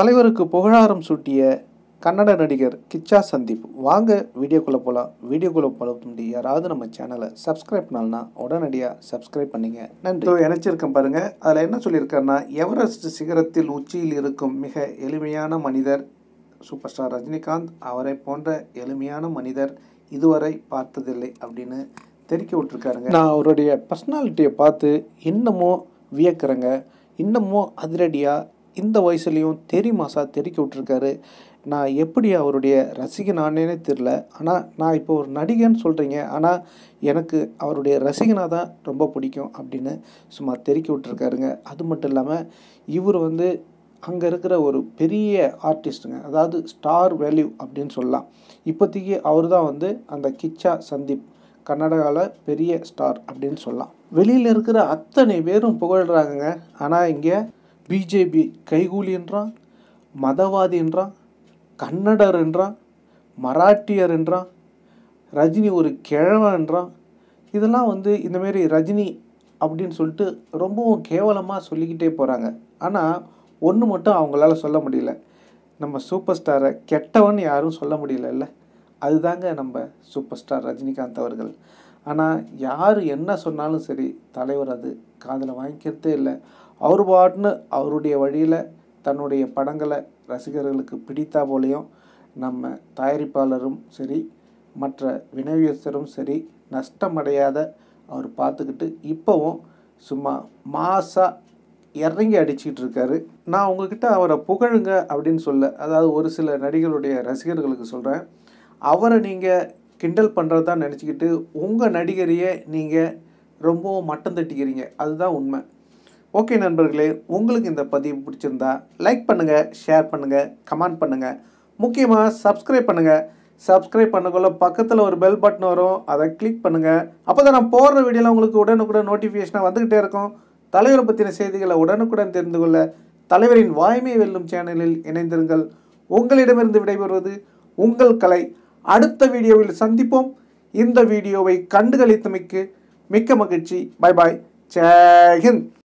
தலைவருக்கு புகழாரம் சூட்டிய கன்னட நடிகர் கிச்சா சந்தீப் வாங்க வீடியோக்குள்ளே போகலாம் வீடியோக்குள்ளே போல யாராவது நம்ம சேனலை சப்ஸ்கிரைப் பண்ணால்னா உடனடியாக சப்ஸ்கிரைப் பண்ணிங்க நன்றி இணைச்சிருக்கேன் பாருங்கள் அதில் என்ன சொல்லியிருக்காருன்னா எவரெஸ்ட் சிகரத்தில் உச்சியில் இருக்கும் மிக எளிமையான மனிதர் சூப்பர் ஸ்டார் ரஜினிகாந்த் அவரை போன்ற எளிமையான மனிதர் இதுவரை பார்த்ததில்லை அப்படின்னு தெரிவிக்க விட்டுருக்காருங்க நான் அவருடைய பர்சனாலிட்டியை பார்த்து இன்னமும் வியக்கிறேங்க இன்னமும் அதிரடியாக இந்த வயசுலேயும் தெரி மாசா தெறிக்கி விட்ருக்காரு நான் எப்படி அவருடைய ரசிகனானேனே தெரில ஆனால் நான் இப்போ ஒரு நடிகன்னு சொல்கிறீங்க ஆனால் எனக்கு அவருடைய ரசிகனாக தான் ரொம்ப பிடிக்கும் அப்படின்னு சும்மா தெறிக்கி விட்ருக்காருங்க அது மட்டும் இல்லாமல் இவர் வந்து அங்கே இருக்கிற ஒரு பெரிய ஆர்டிஸ்ட்டுங்க அதாவது ஸ்டார் வேல்யூ அப்படின்னு சொல்லலாம் இப்போதைக்கு அவர் தான் வந்து அந்த கிச்சா சந்தீப் கர்நாடகாவில் பெரிய ஸ்டார் அப்படின்னு சொல்லலாம் வெளியில் இருக்கிற அத்தனை பேரும் புகழ்கிறாங்க ஆனால் இங்கே பிஜேபி கைகூலி என்றான் மதவாதி என்றான் கன்னடர் என்றான் மராட்டியர் என்றான் ரஜினி ஒரு கிழவன் என்றான் இதெல்லாம் வந்து இந்தமாரி ரஜினி அப்படின்னு சொல்லிட்டு ரொம்பவும் கேவலமாக சொல்லிக்கிட்டே போகிறாங்க ஆனால் ஒன்று மட்டும் அவங்களால சொல்ல முடியல நம்ம சூப்பர் ஸ்டாரை கெட்டவன் யாரும் சொல்ல முடியல இல்லை அதுதாங்க நம்ம சூப்பர் ஸ்டார் ரஜினிகாந்த் அவர்கள் ஆனால் யார் என்ன சொன்னாலும் சரி தலைவர் அது காதில் வாங்கிக்கிறதே இல்லை அவர் பாட்னு அவருடைய வழியில் தன்னுடைய படங்களை ரசிகர்களுக்கு பிடித்தா போலையும் நம்ம தயாரிப்பாளரும் சரி மற்ற விநியோகஸ்தரும் சரி நஷ்டமடையாத அவர் பார்த்துக்கிட்டு இப்போவும் சும்மா மாசாக இறங்கி அடிச்சிக்கிட்டு இருக்காரு நான் உங்ககிட்ட அவரை புகழுங்க அப்படின்னு சொல்ல அதாவது ஒரு சில நடிகருடைய ரசிகர்களுக்கு சொல்கிறேன் அவரை நீங்கள் கிண்டல் பண்ணுறதா நினச்சிக்கிட்டு உங்கள் நடிகரையே நீங்கள் ரொம்பவும் மட்டம் தட்டிக்கிறீங்க அதுதான் உண்மை ஓகே நண்பர்களே உங்களுக்கு இந்த பதிவு பிடிச்சிருந்தா லைக் பண்ணுங்கள் ஷேர் பண்ணுங்கள் கமெண்ட் பண்ணுங்கள் முக்கியமாக சப்ஸ்கிரைப் பண்ணுங்கள் சப்ஸ்கிரைப் பண்ணக்குள்ள பக்கத்தில் ஒரு பெல் பட்டன் வரும் அதை கிளிக் பண்ணுங்கள் அப்போ தான் நான் போடுற வீடியோவில் உங்களுக்கு உடனுக்குடன் நோட்டிஃபிகேஷனாக வந்துக்கிட்டே இருக்கும் தலைவரை பற்றின செய்திகளை உடனுக்குடன் தெரிந்து கொள்ள தலைவரின் வாய்மை வெல்லும் சேனலில் இணைந்திருங்கள் உங்களிடமிருந்து விடைபெறுவது உங்கள் கலை அடுத்த வீடியோவில் சந்திப்போம் இந்த வீடியோவை கண்டுகளித்தமைக்கு மிக்க மகிழ்ச்சி பாய் பாய் ஜெயஹிந்த்